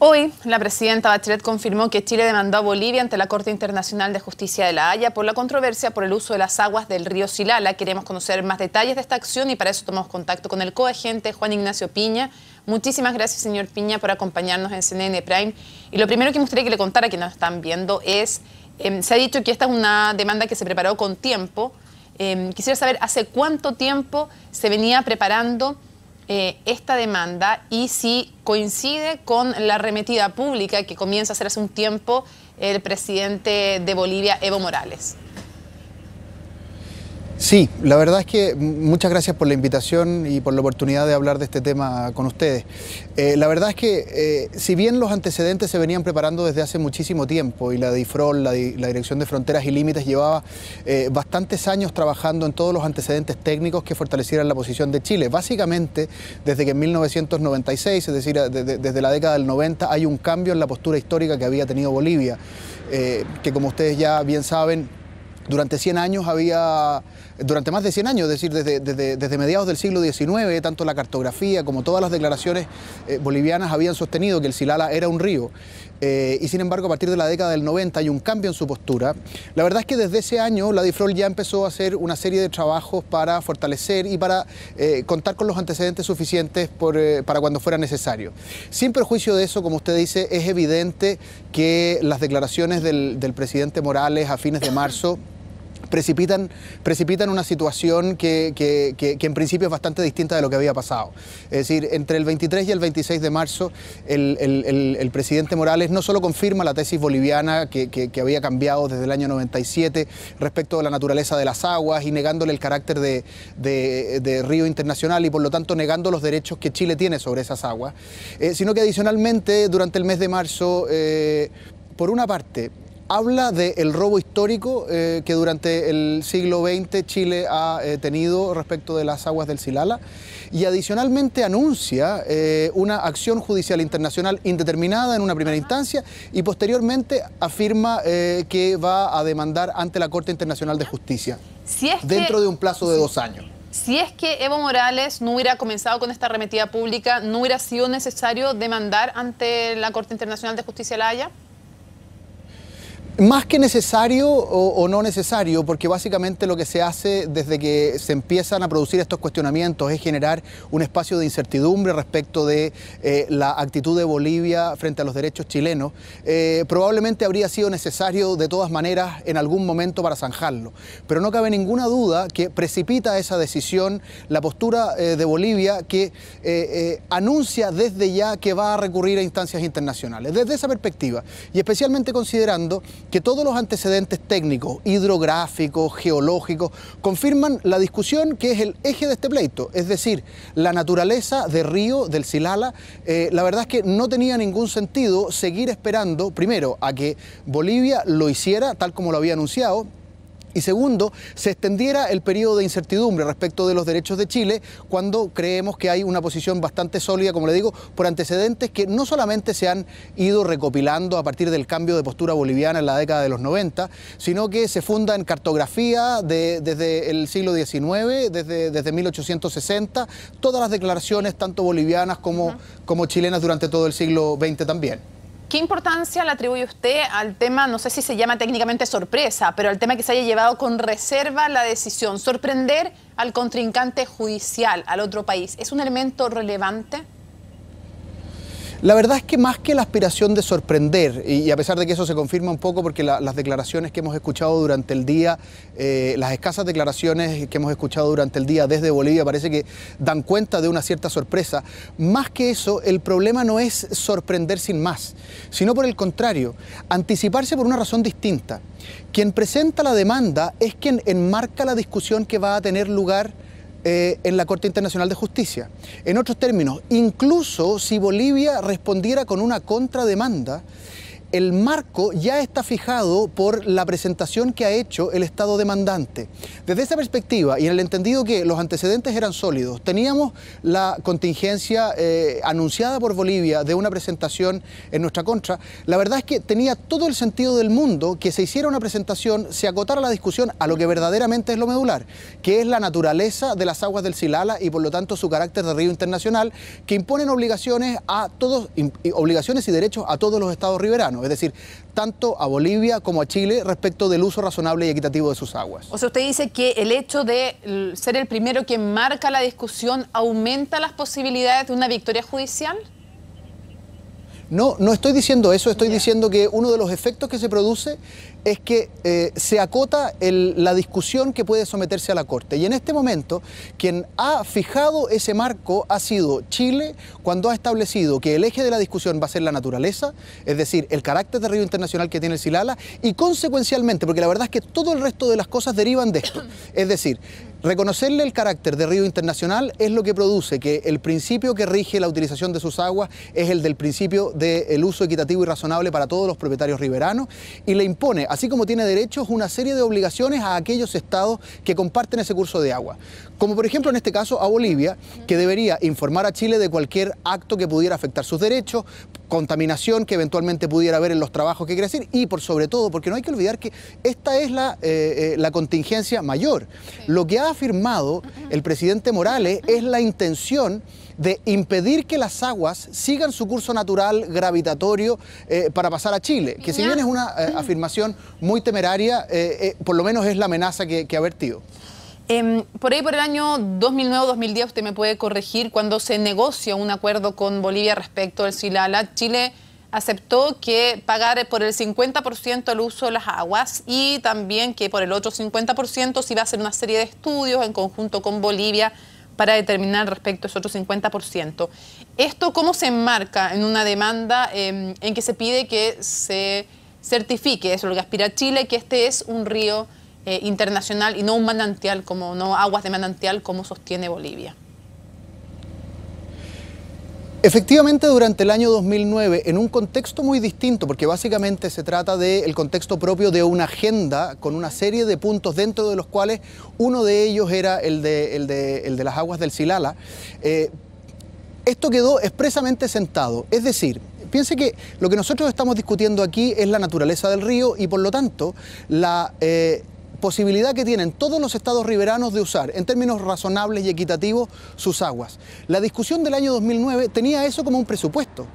Hoy, la presidenta Bachelet confirmó que Chile demandó a Bolivia ante la Corte Internacional de Justicia de La Haya por la controversia por el uso de las aguas del río Silala. Queremos conocer más detalles de esta acción y para eso tomamos contacto con el coagente Juan Ignacio Piña. Muchísimas gracias, señor Piña, por acompañarnos en CNN Prime. Y lo primero que me gustaría que le contara a quienes nos están viendo es, em, se ha dicho que esta es una demanda que se preparó con tiempo. Em, quisiera saber, ¿hace cuánto tiempo se venía preparando? Eh, esta demanda y si coincide con la arremetida pública que comienza a hacer hace un tiempo el presidente de Bolivia, Evo Morales. Sí, la verdad es que muchas gracias por la invitación y por la oportunidad de hablar de este tema con ustedes. Eh, la verdad es que eh, si bien los antecedentes se venían preparando desde hace muchísimo tiempo y la DIFROL, la, la Dirección de Fronteras y Límites, llevaba eh, bastantes años trabajando en todos los antecedentes técnicos que fortalecieran la posición de Chile. Básicamente, desde que en 1996, es decir, desde la década del 90, hay un cambio en la postura histórica que había tenido Bolivia, que como ustedes ya bien saben, durante 100 años había durante más de 100 años, es decir, desde, mediados del siglo XIX, tanto la cartografía como todas las declaraciones eh, bolivianas habían sostenido que el Silala era un río. Eh, y sin embargo, a partir de la década del 90 hay un cambio en su postura. La verdad es que desde ese año la DIFROL ya empezó a hacer una serie de trabajos para fortalecer y para eh, contar con los antecedentes suficientes para cuando fuera necesario. Sin perjuicio de eso, como usted dice, es evidente que las declaraciones del, del presidente Morales a fines de marzo precipitan, precipitan una situación que, en principio es bastante distinta de lo que había pasado. Es decir, entre el 23 y el 26 de marzo, el, presidente Morales no solo confirma la tesis boliviana que, había cambiado desde el año 97 respecto a la naturaleza de las aguas y negándole el carácter de, río internacional y por lo tanto negando los derechos que Chile tiene sobre esas aguas, eh, sino que adicionalmente durante el mes de marzo, eh, por una parte, habla del robo histórico eh, que durante el siglo XX Chile ha eh, tenido respecto de las aguas del Silala y adicionalmente anuncia eh, una acción judicial internacional indeterminada en una primera instancia y posteriormente afirma que va a demandar ante la Corte Internacional de Justicia dentro de un plazo de dos años. Si es que Evo Morales no hubiera comenzado con esta arremetida pública, ¿no hubiera sido necesario demandar ante la Corte Internacional de Justicia de la Haya? Más que necesario o, no necesario, porque básicamente lo que se hace desde que se empiezan a producir estos cuestionamientos es generar un espacio de incertidumbre respecto de eh, la actitud de Bolivia frente a los derechos chilenos. Eh, probablemente habría sido necesario de todas maneras en algún momento para zanjarlo, pero no cabe ninguna duda que precipita esa decisión la postura eh, de Bolivia que anuncia desde ya que va a recurrir a instancias internacionales. Desde esa perspectiva, y especialmente considerando que todos los antecedentes técnicos, hidrográficos, geológicos, confirman la discusión que es el eje de este pleito, es decir, la naturaleza de Río, del Silala, eh, la verdad es que no tenía ningún sentido seguir esperando, primero, a que Bolivia lo hiciera tal como lo había anunciado, y segundo, se extendiera el periodo de incertidumbre respecto de los derechos de Chile cuando creemos que hay una posición bastante sólida, como le digo, por antecedentes que no solamente se han ido recopilando a partir del cambio de postura boliviana en la década de los 90, sino que se funda en cartografía desde el siglo XIX, desde, 1860, todas las declaraciones, tanto bolivianas como, como chilenas durante todo el siglo XX también. ¿Qué importancia le atribuye usted al tema, no sé si se llama técnicamente sorpresa, pero al tema que se haya llevado con reserva la decisión, sorprender al contrincante judicial, al otro país? ¿Es un elemento relevante? La verdad es que más que la aspiración de sorprender, y, a pesar de que eso se confirma un poco porque las declaraciones que hemos escuchado durante el día, eh, las escasas declaraciones que hemos escuchado durante el día desde Bolivia parece que dan cuenta de una cierta sorpresa, más que eso el problema no es sorprender sin más, sino por el contrario, anticiparse por una razón distinta. Quien presenta la demanda es quien enmarca la discusión que va a tener lugar eh, en la Corte Internacional de Justicia. En otros términos, incluso si Bolivia respondiera con una contrademanda, el marco ya está fijado por la presentación que ha hecho el Estado demandante. Desde esa perspectiva, y en el entendido que los antecedentes eran sólidos, teníamos la contingencia eh, anunciada por Bolivia de una presentación en nuestra contra, la verdad es que tenía todo el sentido del mundo que se hiciera una presentación, se acotara la discusión a lo que verdaderamente es lo medular, que es la naturaleza de las aguas del Silala y por lo tanto su carácter de río internacional, que imponen obligaciones a todos, obligaciones y derechos a todos los estados riberanos es decir, tanto a Bolivia como a Chile respecto del uso razonable y equitativo de sus aguas. O sea, usted dice que el hecho de mm, ser el primero que marca la discusión aumenta las posibilidades de una victoria judicial. No, no estoy diciendo eso, estoy diciendo que uno de los efectos que se produce es que eh, se acota la discusión que puede someterse a la Corte. Y en este momento, quien ha fijado ese marco ha sido Chile cuando ha establecido que el eje de la discusión va a ser la naturaleza, es decir, el carácter de río internacional que tiene el Silala, y consecuencialmente, porque la verdad es que todo el resto de las cosas derivan de esto, es decir, Reconocerle el carácter de río internacional es lo que produce que el principio que rige la utilización de sus aguas es el del principio del uso equitativo y razonable para todos los propietarios riberanos y le impone, así como tiene derechos, una serie de obligaciones a aquellos estados que comparten ese curso de agua. Como por ejemplo en este caso a Bolivia, que debería informar a Chile de cualquier acto que pudiera afectar sus derechos, contaminación que eventualmente pudiera haber en los trabajos que quiere decir y por sobre todo, porque no hay que olvidar que esta es la, eh, eh, contingencia mayor. Lo que ha afirmado el presidente Morales es la intención de impedir que las aguas sigan su curso natural gravitatorio eh, para pasar a Chile, que si bien es una afirmación muy temeraria, por lo menos es la amenaza que ha vertido. Em, por ahí, por el año 2009-2010, usted me puede corregir, cuando se negocia un acuerdo con Bolivia respecto al Silala, Chile aceptó que pagar por el 50% el uso de las aguas y también que por el otro 50% se iba a hacer una serie de estudios en conjunto con Bolivia para determinar respecto a ese otro 50%. ¿Esto cómo se enmarca en una demanda em, en que se pide que se certifique, eso es lo que aspira Chile, que este es un río eh, internacional y no un manantial como no aguas de manantial como sostiene Bolivia. Efectivamente, durante el año 2009, en un contexto muy distinto, porque básicamente se trata del contexto propio de una agenda con una serie de puntos dentro de los cuales uno de ellos era el de, el de, las aguas del Silala, eh, esto quedó expresamente sentado. Es decir, piense que lo que nosotros estamos discutiendo aquí es la naturaleza del río y por lo tanto la... Eh, posibilidad que tienen todos los estados riberanos de usar en términos razonables y equitativos sus aguas. La discusión del año 2009 tenía eso como un presupuesto.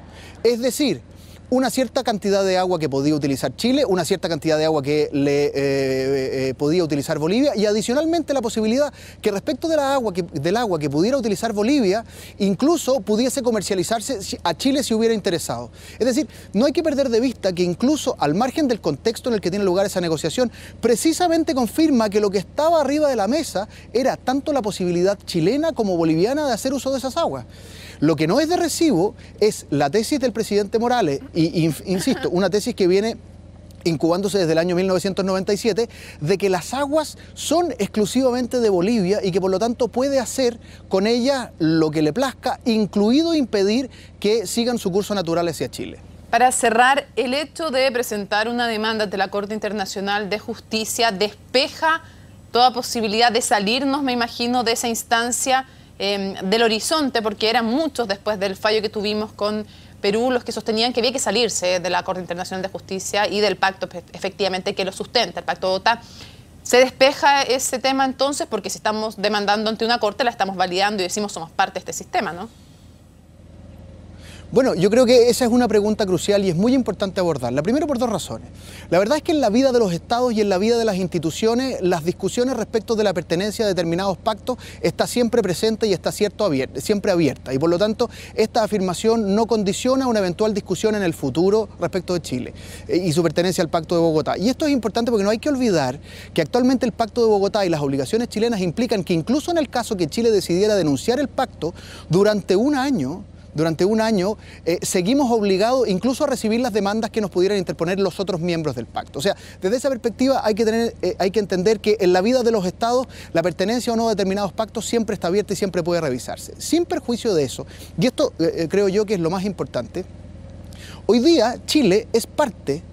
Es decir, una cierta cantidad de agua que podía utilizar Chile, una cierta cantidad de agua que le eh, eh, eh, podía utilizar Bolivia y adicionalmente la posibilidad que respecto agua del agua que pudiera utilizar Bolivia, incluso pudiese comercializarse a Chile si hubiera interesado. Es decir, no hay que perder de vista que incluso al margen del contexto en el que tiene lugar esa negociación, precisamente confirma que lo que estaba arriba de la mesa era tanto la posibilidad chilena como boliviana de hacer uso de esas aguas. Lo que no es de recibo es la tesis del presidente Morales, y, insisto, una tesis que viene incubándose desde el año 1997, de que las aguas son exclusivamente de Bolivia y que por lo tanto puede hacer con ellas lo que le plazca, incluido impedir que sigan su curso natural hacia Chile. Para cerrar, el hecho de presentar una demanda ante la Corte Internacional de Justicia despeja toda posibilidad de salirnos, me imagino, de esa instancia Em, del horizonte, porque eran muchos después del fallo que tuvimos con Perú los que sostenían que había que salirse de la Corte Internacional de Justicia y del pacto pues, efectivamente que lo sustenta, el pacto OTA. ¿Se despeja ese tema entonces? Porque si estamos demandando ante una corte, la estamos validando y decimos somos parte de este sistema, ¿no? Bueno, yo creo que esa es una pregunta crucial y es muy importante abordarla. Primero por dos razones. La verdad es que en la vida de los estados y en la vida de las instituciones, las discusiones respecto de la pertenencia a determinados pactos está siempre presente y está cierto siempre abierta. Y por lo tanto, esta afirmación no condiciona una eventual discusión en el futuro respecto de Chile eh, y su pertenencia al Pacto de Bogotá. Y esto es importante porque no hay que olvidar que actualmente el Pacto de Bogotá y las obligaciones chilenas implican que incluso en el caso que Chile decidiera denunciar el pacto, durante un año durante un año, eh, seguimos obligados incluso a recibir las demandas que nos pudieran interponer los otros miembros del pacto. O sea, desde esa perspectiva hay que, tener, eh, hay que entender que en la vida de los estados la pertenencia a unos determinados pactos siempre está abierta y siempre puede revisarse. Sin perjuicio de eso, y esto eh, creo yo que es lo más importante, hoy día Chile es parte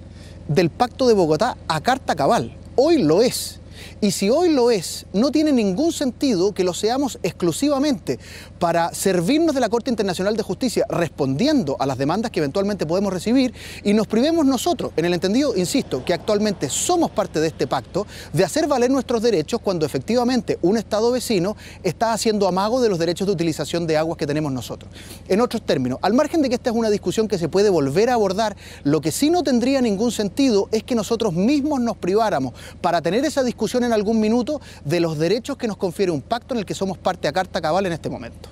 del pacto de Bogotá a carta cabal. Hoy lo es. Y si hoy lo es, no tiene ningún sentido que lo seamos exclusivamente para servirnos de la Corte Internacional de Justicia respondiendo a las demandas que eventualmente podemos recibir y nos privemos nosotros, en el entendido, insisto, que actualmente somos parte de este pacto, de hacer valer nuestros derechos cuando efectivamente un Estado vecino está haciendo amago de los derechos de utilización de aguas que tenemos nosotros. En otros términos, al margen de que esta es una discusión que se puede volver a abordar, lo que sí no tendría ningún sentido es que nosotros mismos nos priváramos para tener esa discusión en algún minuto de los derechos que nos confiere un pacto en el que somos parte a carta cabal en este momento.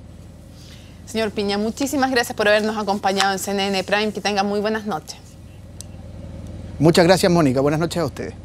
Señor Piña, muchísimas gracias por habernos acompañado en CNN Prime. Que tenga muy buenas noches. Muchas gracias, Mónica. Buenas noches a ustedes.